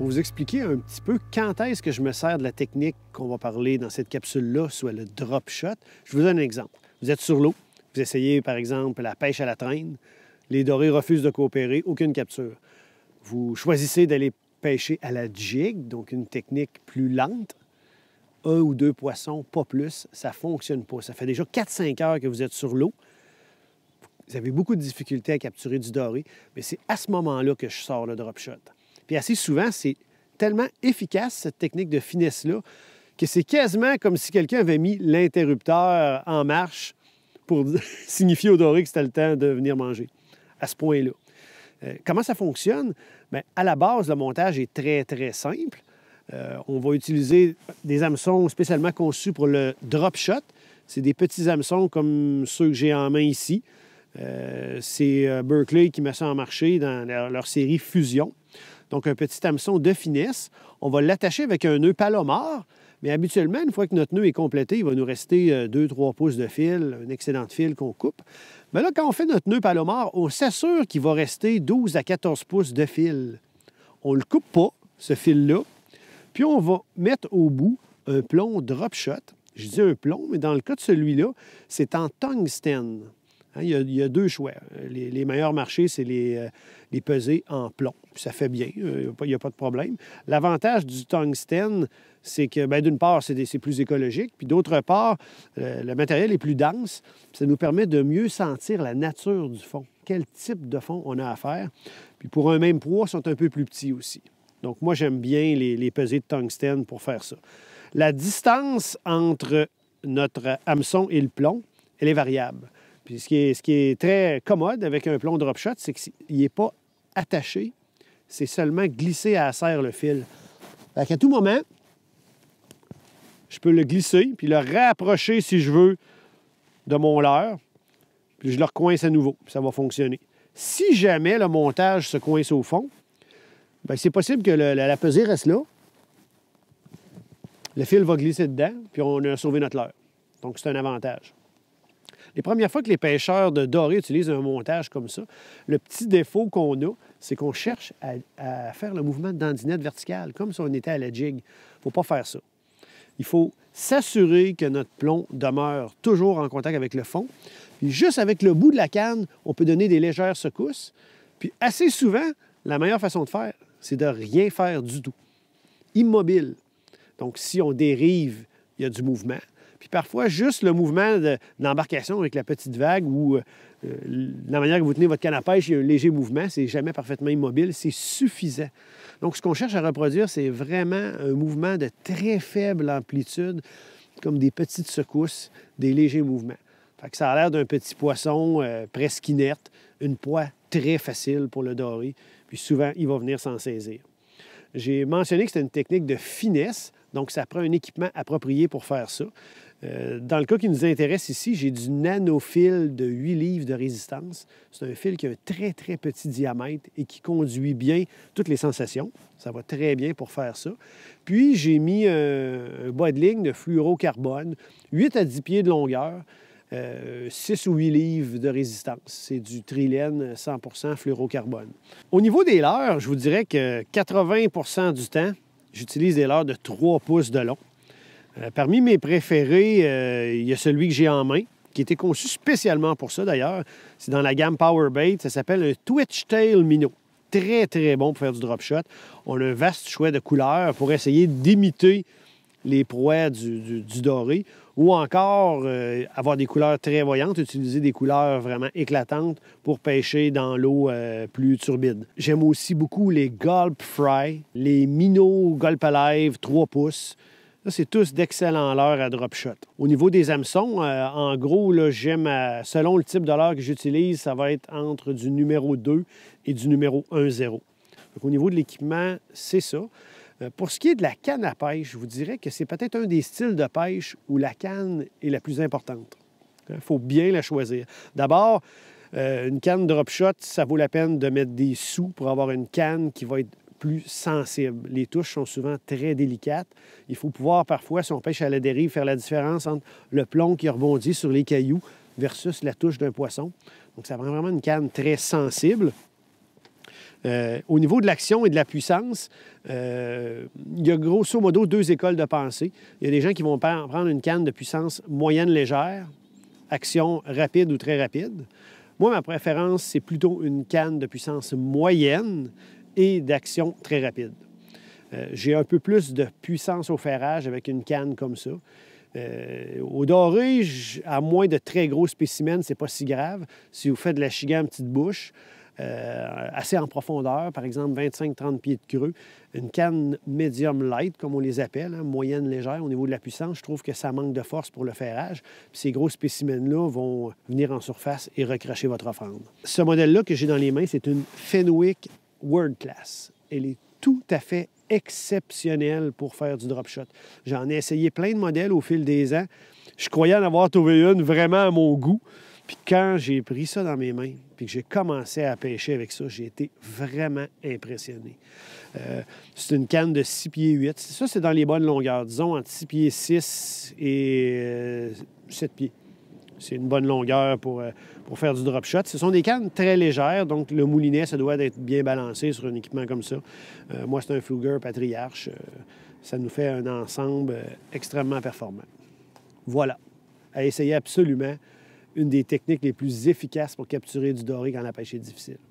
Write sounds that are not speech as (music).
pour vous expliquer un petit peu quand est-ce que je me sers de la technique qu'on va parler dans cette capsule-là, soit le drop shot. Je vous donne un exemple. Vous êtes sur l'eau, vous essayez par exemple la pêche à la traîne, les dorés refusent de coopérer, aucune capture. Vous choisissez d'aller pêcher à la jig, donc une technique plus lente, un ou deux poissons, pas plus, ça fonctionne pas. Ça fait déjà 4-5 heures que vous êtes sur l'eau. Vous avez beaucoup de difficultés à capturer du doré, mais c'est à ce moment-là que je sors le drop shot. Puis assez souvent, c'est tellement efficace, cette technique de finesse-là, que c'est quasiment comme si quelqu'un avait mis l'interrupteur en marche pour (laughs) signifier au doré que c'était le temps de venir manger, à ce point-là. Euh, comment ça fonctionne? Ben, à la base, le montage est très, très simple. Euh, on va utiliser des hameçons spécialement conçus pour le drop shot. C'est des petits hameçons comme ceux que j'ai en main ici. Euh, c'est Berkeley qui met ça en marché dans leur série Fusion donc un petit hameçon de finesse. On va l'attacher avec un nœud palomar, mais habituellement, une fois que notre nœud est complété, il va nous rester 2-3 euh, pouces de fil, un excellent fil qu'on coupe. Mais là, quand on fait notre nœud palomar, on s'assure qu'il va rester 12 à 14 pouces de fil. On ne le coupe pas, ce fil-là, puis on va mettre au bout un plomb drop shot. Je dis un plomb, mais dans le cas de celui-là, c'est en tungstène. Hein, il, y a, deux choix. Les, meilleurs marchés, c'est les, euh, peser en plomb. ça fait bien, il euh, n'y a, pas de problème. L'avantage du tungstène, c'est que, ben, d'une part, c'est plus écologique, puis d'autre part, euh, le matériel est plus dense. Ça nous permet de mieux sentir la nature du fond, quel type de fond on a à faire. Puis pour un même poids, ils sont un peu plus petits aussi. Donc moi, j'aime bien les, les pesées de tungstène pour faire ça. La distance entre notre hameçon et le plomb, elle est variable. Puis ce qui, est, très commode avec un plomb drop shot, c'est qu'il n'est pas attaché. C'est seulement glissé à serre le fil. Fait qu'à tout moment, je peux le glisser puis le rapprocher si je veux de mon leurre. Puis je le recoince à nouveau. Puis ça va fonctionner. Si jamais le montage se coince au fond, ben, c'est possible que la, la pesée reste là. Le fil va glisser dedans, puis on a sauvé notre leurre. Donc, c'est un avantage. Les premières fois que les pêcheurs de doré utilisent un montage comme ça, le petit défaut qu'on a, c'est qu'on cherche à, faire le mouvement de dandinette verticale, comme si on était à la jig. Il ne faut pas faire ça. Il faut s'assurer que notre plomb demeure toujours en contact avec le fond. Puis juste avec le bout de la canne, on peut donner des légères secousses. Puis assez souvent, la meilleure façon de faire, c'est de rien faire du tout. Immobile. Donc si on dérive, il y a du mouvement. Puis parfois, juste le mouvement d'embarcation avec la petite vague ou euh, la manière que vous tenez votre canne à pêche, il y a un léger mouvement, c'est jamais parfaitement immobile, c'est suffisant. Donc, ce qu'on cherche à reproduire, c'est vraiment un mouvement de très faible amplitude, comme des petites secousses, des légers mouvements. ça a l'air d'un petit poisson euh, presque inerte, une poids très facile pour le doré, puis souvent, il va venir s'en saisir. J'ai mentionné que c'est une technique de finesse, donc ça prend un équipement approprié pour faire ça. Euh, dans le cas qui nous intéresse ici, j'ai du nanofil de 8 livres de résistance. C'est un fil qui a un très, très petit diamètre et qui conduit bien toutes les sensations. Ça va très bien pour faire ça. Puis, j'ai mis un, bas de ligne de fluorocarbone, 8 à 10 pieds de longueur, 6 euh, ou 8 livres de résistance. C'est du trilène 100 fluorocarbone. Au niveau des leurres, je vous dirais que 80 du temps, j'utilise des leurres de 3 pouces de long. Euh, parmi mes préférés, euh, il y a celui que j'ai en main, qui était conçu spécialement pour ça d'ailleurs. C'est dans la gamme Powerbait. Ça s'appelle un Twitch Tail Minnow. Très, très bon pour faire du drop shot. On a un vaste choix de couleurs pour essayer d'imiter les proies du, doré ou encore euh, avoir des couleurs très voyantes, utiliser des couleurs vraiment éclatantes pour pêcher dans l'eau plus turbide. J'aime aussi beaucoup les gulp fry, les minots gulp alive 3 pouces c'est tous d'excellents leurres à drop shot. Au niveau des hameçons, euh, en gros, j'aime, euh, selon le type de leurre que j'utilise, ça va être entre du numéro 2 et du numéro 1-0. au niveau de l'équipement, c'est ça. Euh, pour ce qui est de la canne à pêche, je vous dirais que c'est peut-être un des styles de pêche où la canne est la plus importante. Il faut bien la choisir. D'abord, une canne drop shot, ça vaut la peine de mettre des sous pour avoir une canne qui va être plus sensible. Les touches sont souvent très délicates. Il faut pouvoir parfois, si on pêche à la dérive, faire la différence entre le plomb qui rebondit sur les cailloux versus la touche d'un poisson. Donc ça prend vraiment une canne très sensible. Euh, au niveau de l'action et de la puissance, euh, il y a grosso modo deux écoles de pensée. Il y a des gens qui vont prendre une canne de puissance moyenne légère, action rapide ou très rapide. Moi, ma préférence, c'est plutôt une canne de puissance moyenne, et d'action très rapide. Euh, j'ai un peu plus de puissance au ferrage avec une canne comme ça. Euh, au doré, à moins de très gros spécimens, c'est pas si grave. Si vous faites de la chigan petite bouche, euh, assez en profondeur, par exemple 25-30 pieds de creux, une canne medium light, comme on les appelle, hein, moyenne légère au niveau de la puissance, je trouve que ça manque de force pour le ferrage. ces gros spécimens-là vont venir en surface et recracher votre offrande. Ce modèle-là que j'ai dans les mains, c'est une Fenwick world class. Elle est tout à fait exceptionnelle pour faire du drop shot. J'en ai essayé plein de modèles au fil des ans. Je croyais en avoir trouvé une vraiment à mon goût. Puis quand j'ai pris ça dans mes mains, puis que j'ai commencé à pêcher avec ça, j'ai été vraiment impressionné. Euh, c'est une canne de 6 pieds 8. Ça, c'est dans les bonnes longueurs, disons entre 6 pieds 6 et 7 euh, pieds. C'est une bonne longueur pour, euh, pour faire du drop shot. Ce sont des cannes très légères, donc le moulinet, ça doit être bien balancé sur un équipement comme ça. Euh, moi, c'est un Fluger Patriarche. Euh, ça nous fait un ensemble extrêmement performant. Voilà. À essayer absolument une des techniques les plus efficaces pour capturer du doré quand la pêche est difficile.